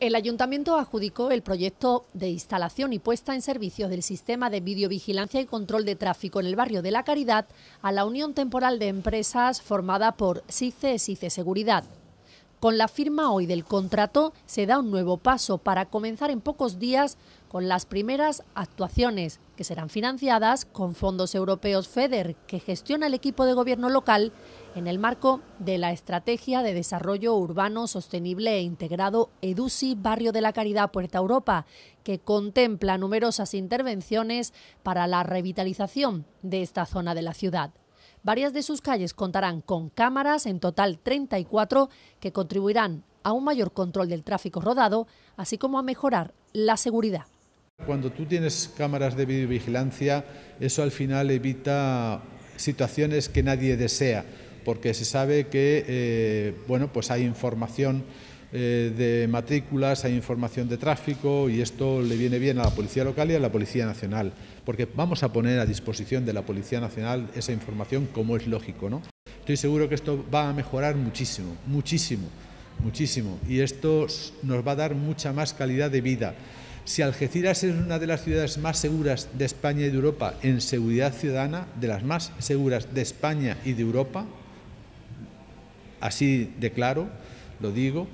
El ayuntamiento adjudicó el proyecto de instalación y puesta en servicio del sistema de videovigilancia y control de tráfico en el barrio de La Caridad a la Unión Temporal de Empresas formada por SICE-SICE e Seguridad. Con la firma hoy del contrato se da un nuevo paso para comenzar en pocos días con las primeras actuaciones, que serán financiadas con fondos europeos FEDER, que gestiona el equipo de gobierno local en el marco de la Estrategia de Desarrollo Urbano Sostenible e Integrado EDUSI Barrio de la Caridad Puerta Europa, que contempla numerosas intervenciones para la revitalización de esta zona de la ciudad. Varias de sus calles contarán con cámaras, en total 34, que contribuirán a un mayor control del tráfico rodado, así como a mejorar la seguridad. Cuando tú tienes cámaras de videovigilancia, eso al final evita situaciones que nadie desea, porque se sabe que eh, bueno, pues hay información eh, de matrículas, hay información de tráfico y esto le viene bien a la Policía Local y a la Policía Nacional, porque vamos a poner a disposición de la Policía Nacional esa información como es lógico. ¿no? Estoy seguro que esto va a mejorar muchísimo, muchísimo, muchísimo y esto nos va a dar mucha más calidad de vida. Si Algeciras es una de las ciudades más seguras de España y de Europa en seguridad ciudadana, de las más seguras de España y de Europa, así de lo digo,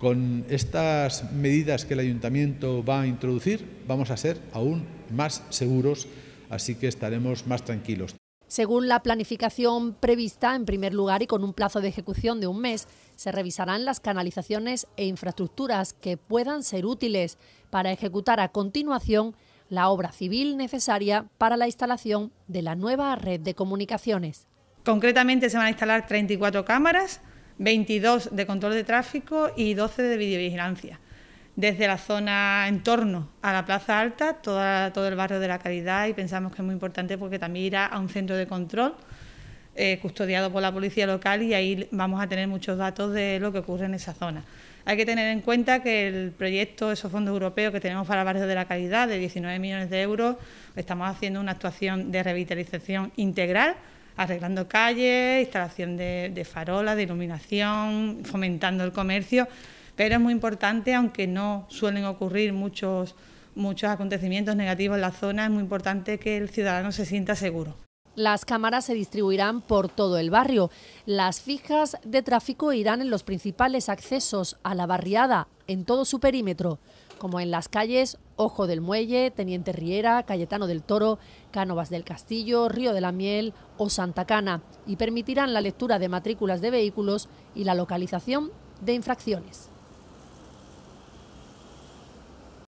con estas medidas que el ayuntamiento va a introducir vamos a ser aún más seguros, así que estaremos más tranquilos. Según la planificación prevista, en primer lugar y con un plazo de ejecución de un mes, se revisarán las canalizaciones e infraestructuras que puedan ser útiles para ejecutar a continuación la obra civil necesaria para la instalación de la nueva red de comunicaciones. Concretamente se van a instalar 34 cámaras, 22 de control de tráfico y 12 de videovigilancia. Desde la zona en torno a la Plaza Alta, todo el barrio de la calidad, y pensamos que es muy importante porque también irá a un centro de control eh, custodiado por la policía local y ahí vamos a tener muchos datos de lo que ocurre en esa zona. Hay que tener en cuenta que el proyecto, esos fondos europeos que tenemos para el barrio de la calidad, de 19 millones de euros, estamos haciendo una actuación de revitalización integral arreglando calles, instalación de, farolas, de iluminación, fomentando el comercio, pero es muy importante, aunque no suelen ocurrir muchos, muchos acontecimientos negativos en la zona, es muy importante que el ciudadano se sienta seguro. Las cámaras se distribuirán por todo el barrio. Las fijas de tráfico irán en los principales accesos a la barriada, en todo su perímetro como en las calles Ojo del Muelle, Teniente Riera, Cayetano del Toro, Cánovas del Castillo, Río de la Miel o Santa Cana, y permitirán la lectura de matrículas de vehículos y la localización de infracciones.